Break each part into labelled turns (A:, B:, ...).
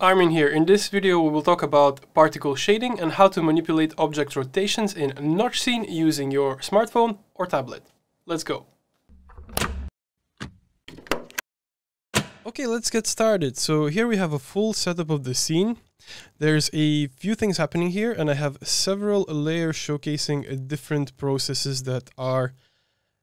A: Armin here. In this video we will talk about particle shading and how to manipulate object rotations in Notch Scene using your smartphone or tablet. Let's go. Okay, let's get started. So here we have a full setup of the scene. There's a few things happening here and I have several layers showcasing uh, different processes that are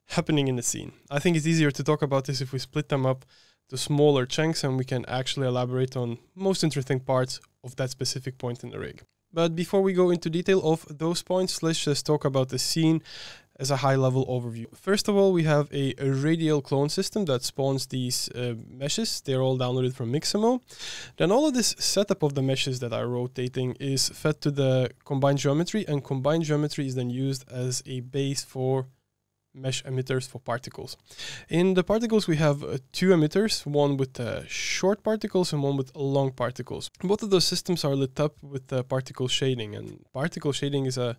A: happening in the scene. I think it's easier to talk about this if we split them up to smaller chunks and we can actually elaborate on most interesting parts of that specific point in the rig. But before we go into detail of those points, let's just talk about the scene as a high level overview. First of all, we have a, a radial clone system that spawns these uh, meshes. They're all downloaded from Mixamo. Then all of this setup of the meshes that are rotating is fed to the combined geometry and combined geometry is then used as a base for mesh emitters for particles. In the particles, we have uh, two emitters, one with uh, short particles and one with long particles. Both of those systems are lit up with uh, particle shading, and particle shading is a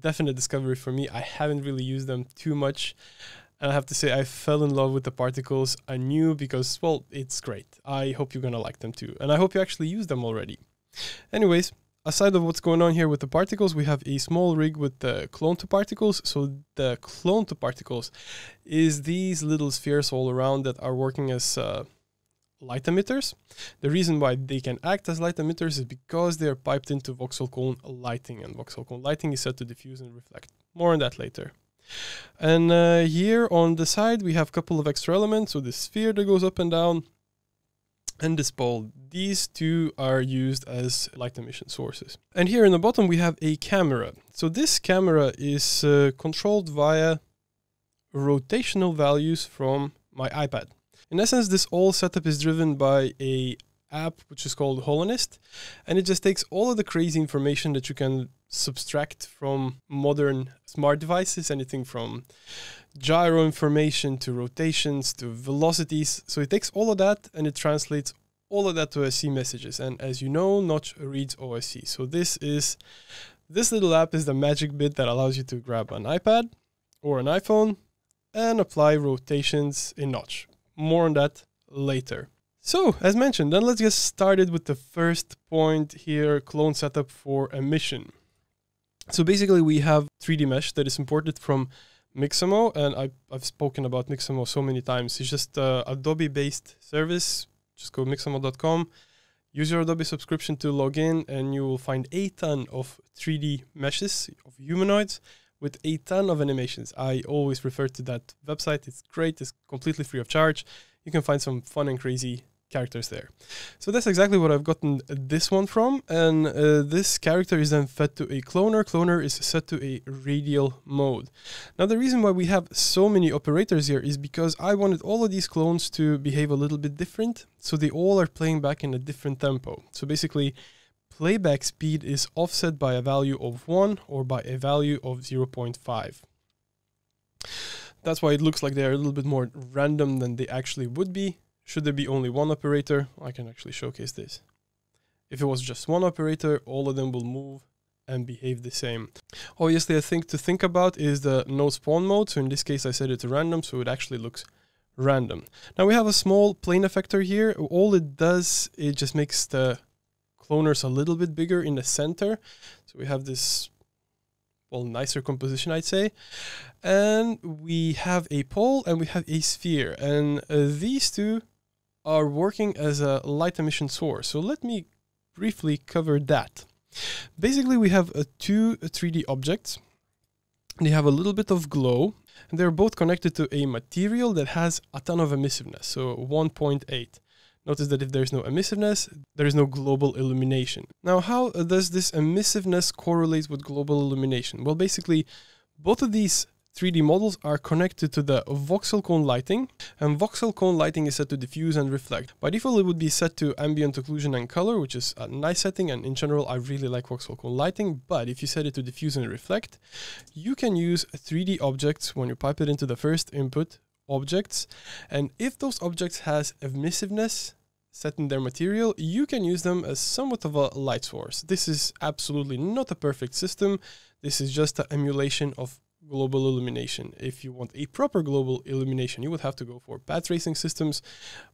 A: definite discovery for me. I haven't really used them too much. And I have to say, I fell in love with the particles I knew because, well, it's great. I hope you're gonna like them too. And I hope you actually use them already. Anyways, aside of what's going on here with the particles, we have a small rig with the clone to particles. So the clone to particles is these little spheres all around that are working as uh, light emitters. The reason why they can act as light emitters is because they are piped into voxel cone lighting and voxel cone lighting is set to diffuse and reflect. More on that later. And uh, here on the side, we have a couple of extra elements. So the sphere that goes up and down, and this ball. These two are used as light emission sources. And here in the bottom we have a camera. So this camera is uh, controlled via rotational values from my iPad. In essence, this whole setup is driven by a app which is called Holonist, and it just takes all of the crazy information that you can subtract from modern smart devices, anything from gyro information to rotations to velocities. So it takes all of that and it translates all of that to OSC messages. And as you know, Notch reads OSC. So this is this little app is the magic bit that allows you to grab an iPad or an iPhone and apply rotations in Notch. More on that later. So as mentioned, then let's get started with the first point here, clone setup for a mission. So basically we have 3D mesh that is imported from Mixamo, and I, have spoken about Mixamo so many times. It's just uh, Adobe-based service just go mixamo.com, use your Adobe subscription to log in, and you will find a ton of 3D meshes of humanoids with a ton of animations. I always refer to that website. It's great. It's completely free of charge. You can find some fun and crazy characters there. So that's exactly what I've gotten this one from. And uh, this character is then fed to a cloner. Cloner is set to a radial mode. Now the reason why we have so many operators here is because I wanted all of these clones to behave a little bit different. So they all are playing back in a different tempo. So basically playback speed is offset by a value of 1 or by a value of 0.5. That's why it looks like they're a little bit more random than they actually would be. Should there be only one operator? I can actually showcase this. If it was just one operator, all of them will move and behave the same. Obviously, I think to think about is the no spawn mode. So in this case, I set it to random, so it actually looks random. Now we have a small plane effector here. All it does, it just makes the cloners a little bit bigger in the center. So we have this, well, nicer composition, I'd say. And we have a pole and we have a sphere. And uh, these two are working as a light emission source. So let me briefly cover that. Basically, we have uh, two 3D uh, objects. They have a little bit of glow, and they're both connected to a material that has a ton of emissiveness, so 1.8. Notice that if there's no emissiveness, there is no global illumination. Now, how uh, does this emissiveness correlate with global illumination? Well, basically, both of these 3D models are connected to the voxel cone lighting, and voxel cone lighting is set to diffuse and reflect. By default, it would be set to ambient occlusion and color, which is a nice setting, and in general, I really like voxel cone lighting, but if you set it to diffuse and reflect, you can use 3D objects when you pipe it into the first input objects, and if those objects has emissiveness, set in their material, you can use them as somewhat of a light source. This is absolutely not a perfect system. This is just an emulation of global illumination. If you want a proper global illumination, you would have to go for path tracing systems,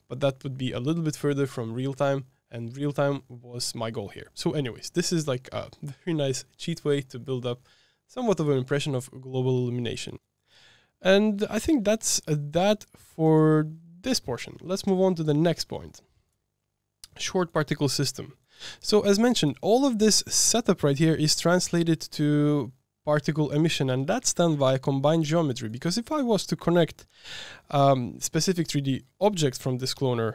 A: but that would be a little bit further from real time and real time was my goal here. So anyways, this is like a very nice cheat way to build up somewhat of an impression of global illumination. And I think that's uh, that for this portion. Let's move on to the next point. Short particle system. So as mentioned, all of this setup right here is translated to particle emission and that's done via combined geometry because if I was to connect um, specific 3D objects from this cloner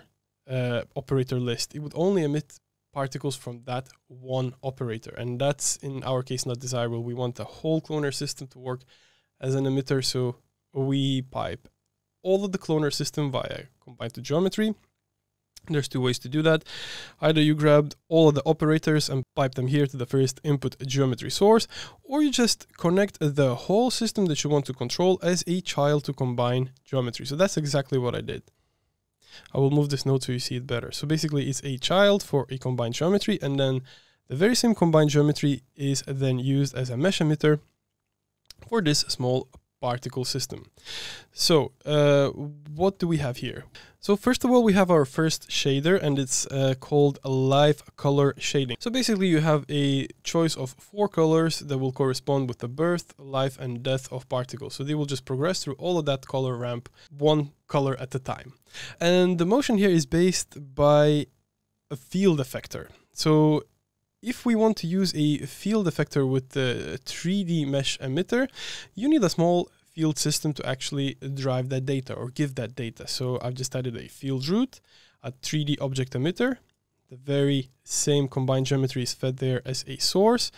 A: uh, operator list, it would only emit particles from that one operator and that's in our case not desirable. We want the whole cloner system to work as an emitter so we pipe all of the cloner system via combined geometry there's two ways to do that. Either you grab all of the operators and pipe them here to the first input geometry source, or you just connect the whole system that you want to control as a child to combine geometry. So that's exactly what I did. I will move this node so you see it better. So basically it's a child for a combined geometry, and then the very same combined geometry is then used as a mesh emitter for this small particle system. So uh, what do we have here? So first of all, we have our first shader and it's uh, called live color shading. So basically you have a choice of four colors that will correspond with the birth, life and death of particles. So they will just progress through all of that color ramp, one color at a time. And the motion here is based by a field effector. So if we want to use a field effector with the 3D mesh emitter, you need a small field system to actually drive that data or give that data. So I've just added a field root, a 3D object emitter, the very same combined geometry is fed there as a source.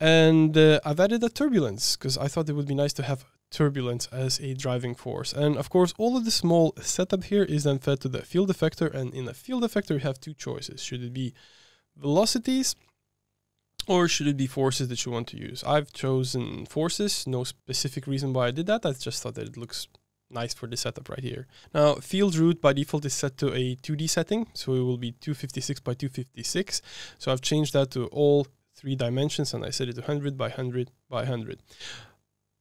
A: And uh, I've added a turbulence because I thought it would be nice to have turbulence as a driving force. And of course, all of the small setup here is then fed to the field effector. And in the field effector, you have two choices. Should it be velocities or should it be forces that you want to use? I've chosen forces, no specific reason why I did that. I just thought that it looks nice for the setup right here. Now, field root by default is set to a 2D setting, so it will be 256 by 256. So I've changed that to all three dimensions and I set it to 100 by 100 by 100.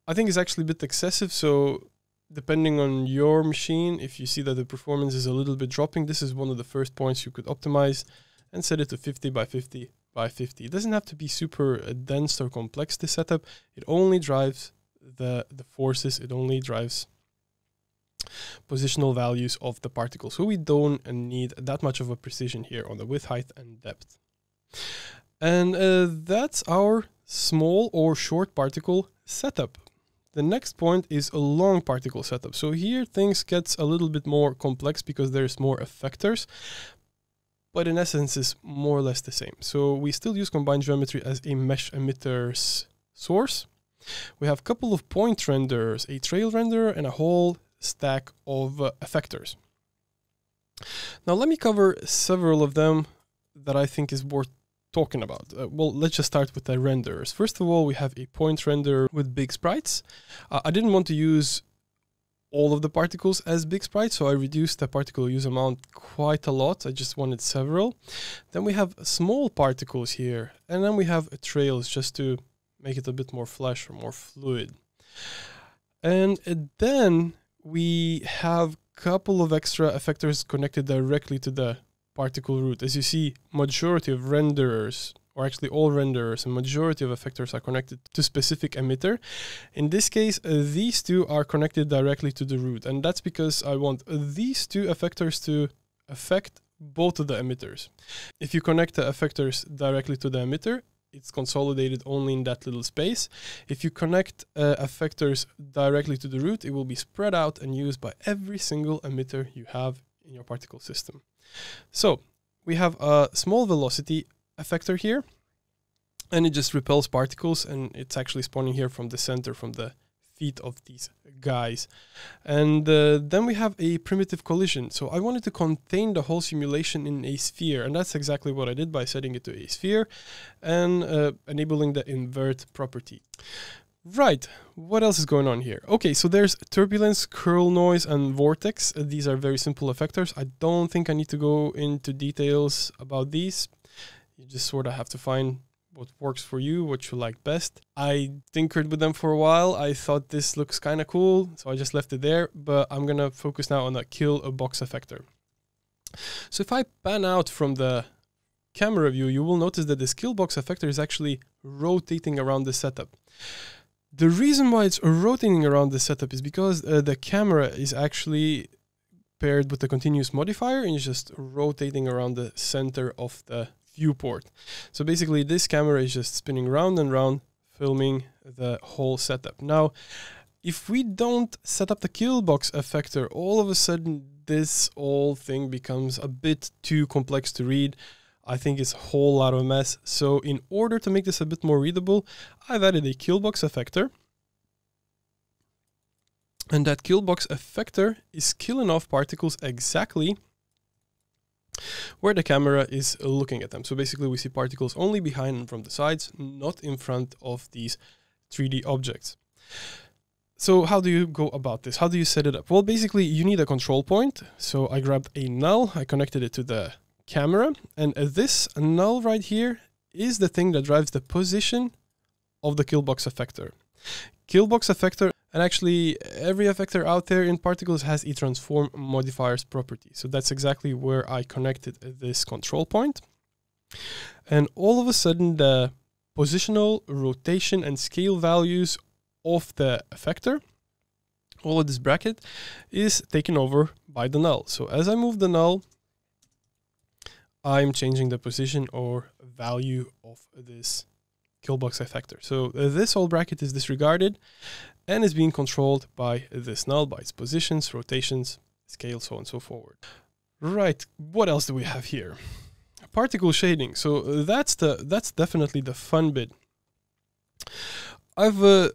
A: I think it's actually a bit excessive, so depending on your machine, if you see that the performance is a little bit dropping, this is one of the first points you could optimize and set it to 50 by 50 by 50. It doesn't have to be super uh, dense or complex, set setup. It only drives the, the forces, it only drives positional values of the particle. So we don't need that much of a precision here on the width, height, and depth. And uh, that's our small or short particle setup. The next point is a long particle setup. So here things gets a little bit more complex because there's more effectors but in essence is more or less the same. So we still use combined geometry as a mesh emitter's source. We have a couple of point renders, a trail render and a whole stack of uh, effectors. Now let me cover several of them that I think is worth talking about. Uh, well, let's just start with the renders. First of all, we have a point render with big sprites. Uh, I didn't want to use all of the particles as big sprites, so I reduced the particle use amount quite a lot. I just wanted several. Then we have small particles here, and then we have trails just to make it a bit more flesh or more fluid. And then we have a couple of extra effectors connected directly to the particle root. As you see, majority of renderers or actually all renderers, a majority of effectors are connected to specific emitter. In this case, uh, these two are connected directly to the root. And that's because I want these two effectors to affect both of the emitters. If you connect the effectors directly to the emitter, it's consolidated only in that little space. If you connect uh, effectors directly to the root, it will be spread out and used by every single emitter you have in your particle system. So we have a small velocity effector here and it just repels particles and it's actually spawning here from the center from the feet of these guys and uh, then we have a primitive collision so i wanted to contain the whole simulation in a sphere and that's exactly what i did by setting it to a sphere and uh, enabling the invert property Right, what else is going on here? Okay, so there's turbulence, curl noise, and vortex. These are very simple effectors. I don't think I need to go into details about these you just sort of have to find what works for you, what you like best. I tinkered with them for a while. I thought this looks kind of cool, so I just left it there, but I'm gonna focus now on the kill a box effector. So if I pan out from the camera view, you will notice that this kill box effector is actually rotating around the setup. The reason why it's rotating around the setup is because uh, the camera is actually paired with the continuous modifier and it's just rotating around the center of the viewport. So basically this camera is just spinning round and round, filming the whole setup. Now, if we don't set up the kill box effector, all of a sudden this whole thing becomes a bit too complex to read. I think it's a whole lot of a mess. So in order to make this a bit more readable, I've added a kill box effector. And that kill box effector is killing off particles exactly where the camera is looking at them. So basically we see particles only behind and from the sides, not in front of these 3D objects. So how do you go about this? How do you set it up? Well, basically you need a control point. So I grabbed a null, I connected it to the camera and this null right here is the thing that drives the position of the killbox effector. Killbox effector and actually, every effector out there in particles has a transform modifiers property. So that's exactly where I connected this control point. And all of a sudden, the positional, rotation, and scale values of the effector, all of this bracket, is taken over by the null. So as I move the null, I'm changing the position or value of this killbox effector. So uh, this whole bracket is disregarded and is being controlled by this null, by its positions, rotations, scale, so on and so forward. Right, what else do we have here? Particle shading. So uh, that's the that's definitely the fun bit. I've uh,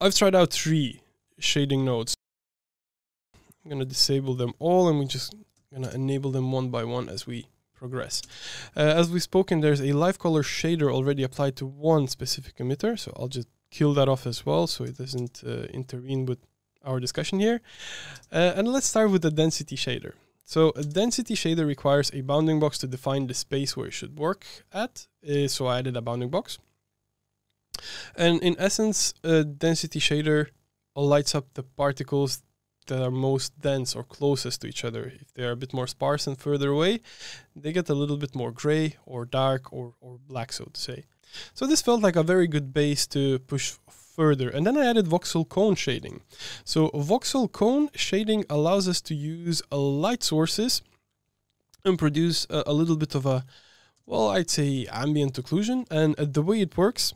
A: I've tried out three shading nodes. I'm gonna disable them all, and we're just gonna enable them one by one as we progress. Uh, as we've spoken, there's a live color shader already applied to one specific emitter, so I'll just kill that off as well so it doesn't uh, intervene with our discussion here. Uh, and let's start with the density shader. So a density shader requires a bounding box to define the space where it should work at. Uh, so I added a bounding box. And in essence, a density shader lights up the particles that are most dense or closest to each other. If they are a bit more sparse and further away, they get a little bit more gray or dark or, or black, so to say. So this felt like a very good base to push further. And then I added voxel cone shading. So voxel cone shading allows us to use light sources and produce a, a little bit of a, well, I'd say ambient occlusion. And uh, the way it works,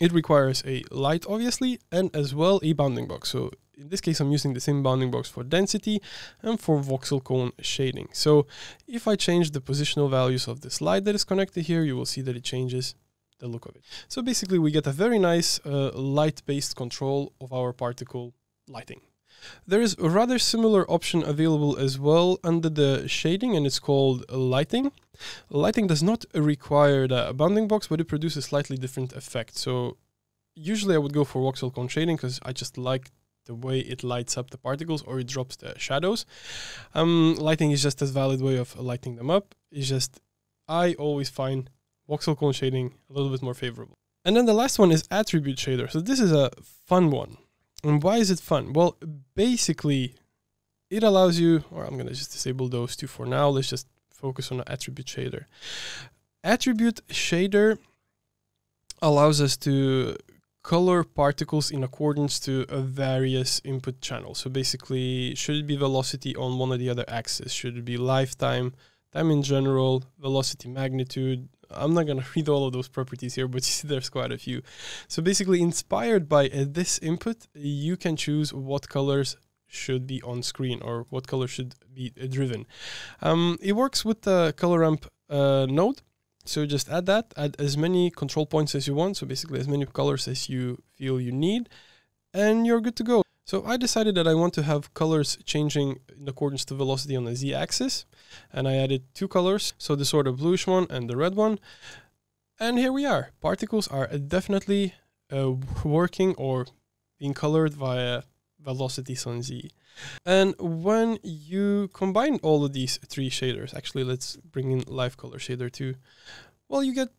A: it requires a light, obviously, and as well a bounding box. So in this case, I'm using the same bounding box for density and for voxel cone shading. So if I change the positional values of this light that is connected here, you will see that it changes the look of it. So basically we get a very nice uh, light-based control of our particle lighting. There is a rather similar option available as well under the shading and it's called lighting. Lighting does not require a bounding box but it produces slightly different effect. So usually I would go for voxel cone shading because I just like the way it lights up the particles or it drops the shadows. Um, lighting is just a valid way of lighting them up. It's just I always find voxel cone shading a little bit more favorable. And then the last one is attribute shader. So this is a fun one. And why is it fun? Well, basically it allows you, or I'm gonna just disable those two for now. Let's just focus on the attribute shader. Attribute shader allows us to color particles in accordance to a various input channels. So basically, should it be velocity on one or the other axis? Should it be lifetime, time in general, velocity magnitude, I'm not going to read all of those properties here, but there's quite a few. So basically, inspired by uh, this input, you can choose what colors should be on screen or what color should be uh, driven. Um, it works with the color ramp uh, node. So just add that, add as many control points as you want. So basically as many colors as you feel you need and you're good to go. So I decided that I want to have colors changing in accordance to velocity on the z-axis. And I added two colors, so the sort of bluish one and the red one. And here we are. Particles are definitely uh, working or being colored via velocities on z. And when you combine all of these three shaders, actually let's bring in live color shader too, well, you get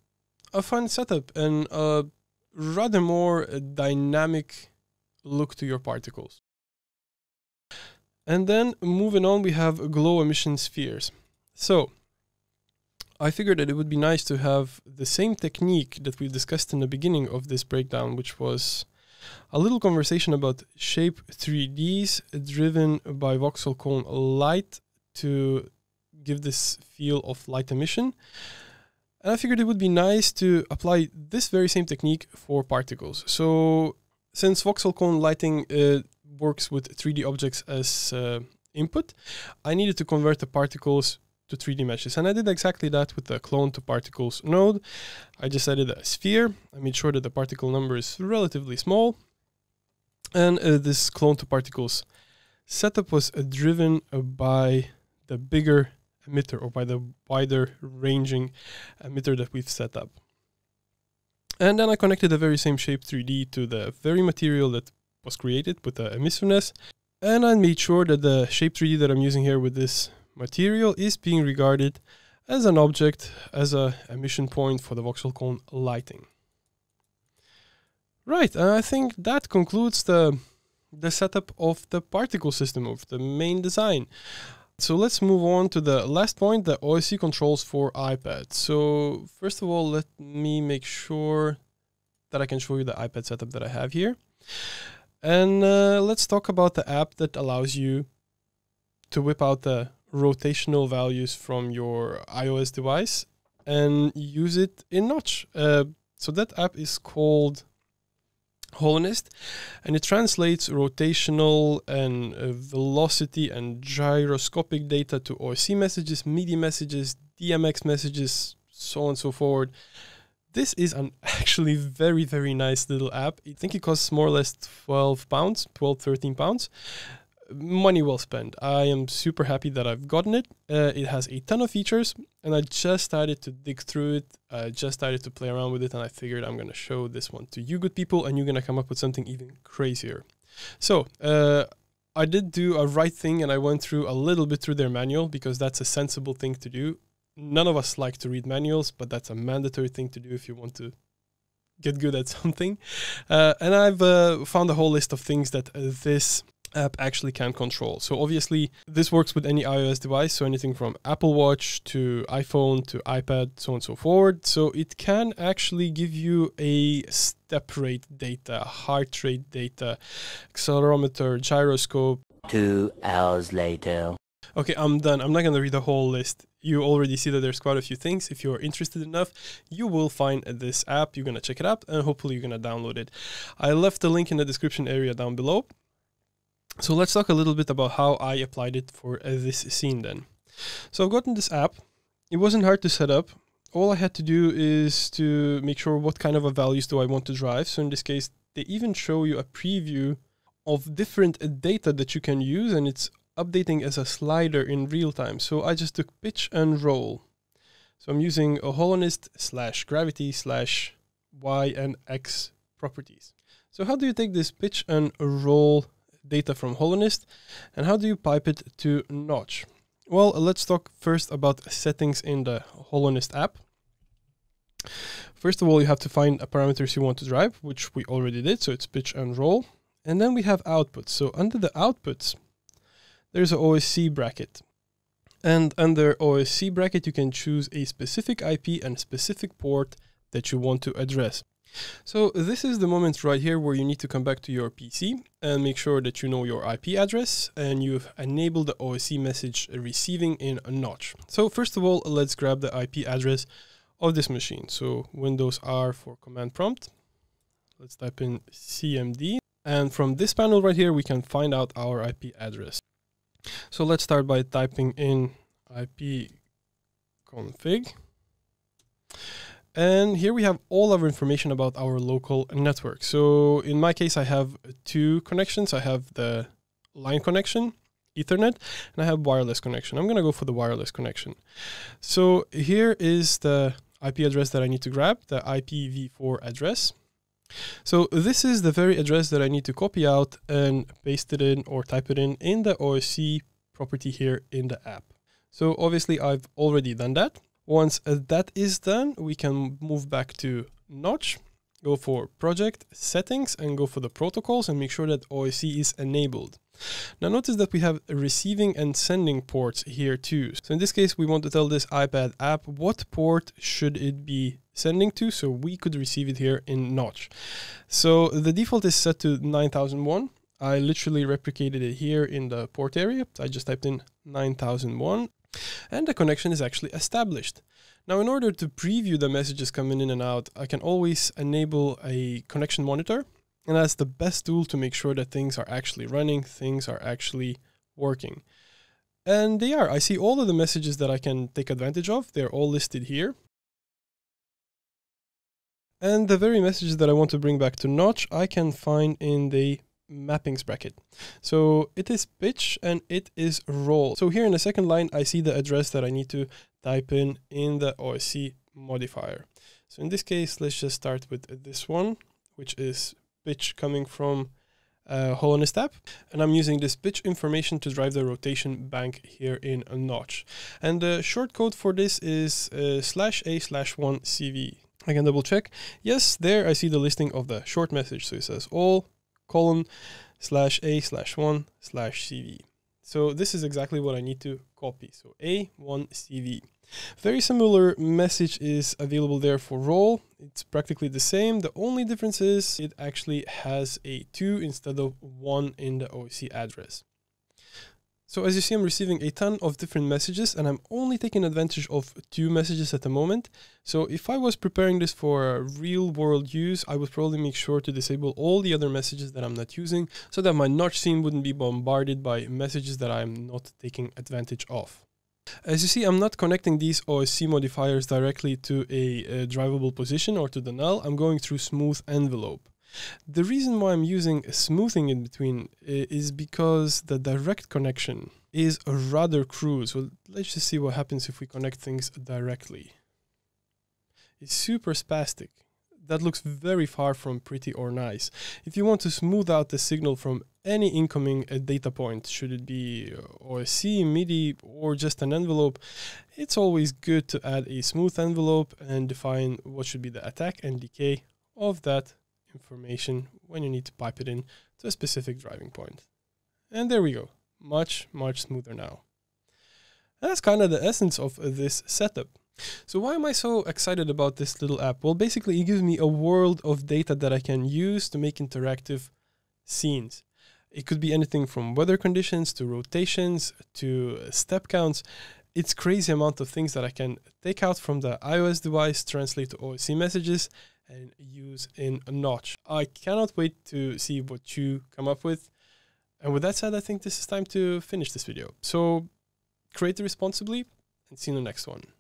A: a fun setup and a rather more uh, dynamic look to your particles. And then moving on, we have glow emission spheres. So I figured that it would be nice to have the same technique that we discussed in the beginning of this breakdown, which was a little conversation about shape 3Ds driven by voxel cone light to give this feel of light emission. And I figured it would be nice to apply this very same technique for particles. So since voxel cone lighting uh, works with 3D objects as uh, input, I needed to convert the particles to 3D meshes. And I did exactly that with the clone to particles node. I just added a sphere. I made sure that the particle number is relatively small. And uh, this clone to particles setup was uh, driven uh, by the bigger emitter or by the wider ranging emitter that we've set up. And then I connected the very same shape 3D to the very material that was created with the emissiveness. And I made sure that the shape 3D that I'm using here with this material is being regarded as an object, as a emission point for the voxel cone lighting. Right, and I think that concludes the the setup of the particle system of the main design. So let's move on to the last point, the OSC controls for iPad. So first of all, let me make sure that I can show you the iPad setup that I have here. And uh, let's talk about the app that allows you to whip out the rotational values from your iOS device and use it in Notch. Uh, so that app is called Holinist, and it translates rotational and uh, velocity and gyroscopic data to OSC messages, MIDI messages, DMX messages, so on and so forth. This is an actually very, very nice little app. I think it costs more or less 12 pounds, 12, 13 pounds money well spent. I am super happy that I've gotten it. Uh, it has a ton of features, and I just started to dig through it. I just started to play around with it, and I figured I'm going to show this one to you, good people, and you're going to come up with something even crazier. So, uh, I did do a right thing, and I went through a little bit through their manual because that's a sensible thing to do. None of us like to read manuals, but that's a mandatory thing to do if you want to get good at something. Uh, and I've uh, found a whole list of things that uh, this app actually can control. So obviously this works with any iOS device, so anything from Apple Watch to iPhone to iPad, so on and so forth. So it can actually give you a step rate data, heart rate data, accelerometer, gyroscope. Two hours later. Okay, I'm done. I'm not going to read the whole list. You already see that there's quite a few things. If you're interested enough, you will find this app. You're going to check it out and hopefully you're going to download it. I left the link in the description area down below. So let's talk a little bit about how I applied it for uh, this scene then. So I've gotten this app. It wasn't hard to set up. All I had to do is to make sure what kind of a values do I want to drive. So in this case, they even show you a preview of different data that you can use and it's updating as a slider in real time. So I just took pitch and roll. So I'm using a holonist slash gravity slash y and x properties. So how do you take this pitch and roll data from Holonist and how do you pipe it to Notch? Well, let's talk first about settings in the Holonist app. First of all, you have to find the parameters you want to drive, which we already did, so it's pitch and roll. And then we have outputs. So under the outputs, there's an OSC bracket. And under OSC bracket, you can choose a specific IP and specific port that you want to address. So this is the moment right here where you need to come back to your PC and make sure that you know your IP address and you've enabled the OSC message receiving in a notch. So first of all, let's grab the IP address of this machine. So Windows R for command prompt. Let's type in CMD. And from this panel right here, we can find out our IP address. So let's start by typing in IP config. And here we have all our information about our local network. So in my case, I have two connections. I have the line connection, Ethernet, and I have wireless connection. I'm going to go for the wireless connection. So here is the IP address that I need to grab, the IPv4 address. So this is the very address that I need to copy out and paste it in or type it in in the OSC property here in the app. So obviously I've already done that. Once uh, that is done, we can move back to Notch, go for project settings and go for the protocols and make sure that OSC is enabled. Now notice that we have receiving and sending ports here too. So in this case, we want to tell this iPad app what port should it be sending to so we could receive it here in Notch. So the default is set to 9001. I literally replicated it here in the port area. I just typed in 9001 and the connection is actually established. Now, in order to preview the messages coming in and out, I can always enable a connection monitor. And that's the best tool to make sure that things are actually running, things are actually working. And they are. I see all of the messages that I can take advantage of. They're all listed here. And the very messages that I want to bring back to Notch, I can find in the mappings bracket. So it is pitch and it is roll. So here in the second line, I see the address that I need to type in in the OSC modifier. So in this case, let's just start with this one, which is pitch coming from uh, Holiness tab. And I'm using this pitch information to drive the rotation bank here in a notch. And the shortcode for this is uh, slash a slash one CV. I can double check. Yes, there I see the listing of the short message. So it says all colon slash a slash 1 slash CV. So this is exactly what I need to copy. So A1CV. Very similar message is available there for role. It's practically the same. The only difference is it actually has a 2 instead of 1 in the OC address. So as you see, I'm receiving a ton of different messages and I'm only taking advantage of two messages at the moment. So if I was preparing this for real world use, I would probably make sure to disable all the other messages that I'm not using so that my notch scene wouldn't be bombarded by messages that I'm not taking advantage of. As you see, I'm not connecting these OSC modifiers directly to a, a drivable position or to the null. I'm going through smooth envelope. The reason why I'm using smoothing in between uh, is because the direct connection is rather crude. So let's just see what happens if we connect things directly. It's super spastic. That looks very far from pretty or nice. If you want to smooth out the signal from any incoming uh, data point, should it be uh, OSC, MIDI, or just an envelope, it's always good to add a smooth envelope and define what should be the attack and decay of that information when you need to pipe it in to a specific driving point. And there we go, much, much smoother now. And that's kind of the essence of this setup. So why am I so excited about this little app? Well, basically it gives me a world of data that I can use to make interactive scenes. It could be anything from weather conditions to rotations to step counts. It's crazy amount of things that I can take out from the iOS device, translate to OSC messages, and use in a Notch. I cannot wait to see what you come up with. And with that said, I think this is time to finish this video. So create responsibly and see you in the next one.